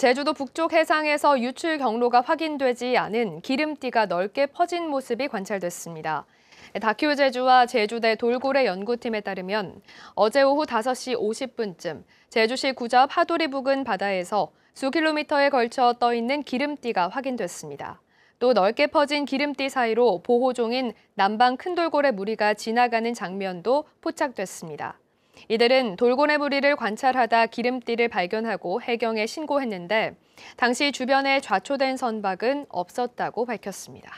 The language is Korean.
제주도 북쪽 해상에서 유출 경로가 확인되지 않은 기름띠가 넓게 퍼진 모습이 관찰됐습니다. 다큐 제주와 제주대 돌고래 연구팀에 따르면 어제 오후 5시 50분쯤 제주시 구좌 파도리 부근 바다에서 수킬로미터에 걸쳐 떠있는 기름띠가 확인됐습니다. 또 넓게 퍼진 기름띠 사이로 보호종인 남방 큰돌고래 무리가 지나가는 장면도 포착됐습니다. 이들은 돌고래 무리를 관찰하다 기름띠를 발견하고 해경에 신고했는데 당시 주변에 좌초된 선박은 없었다고 밝혔습니다.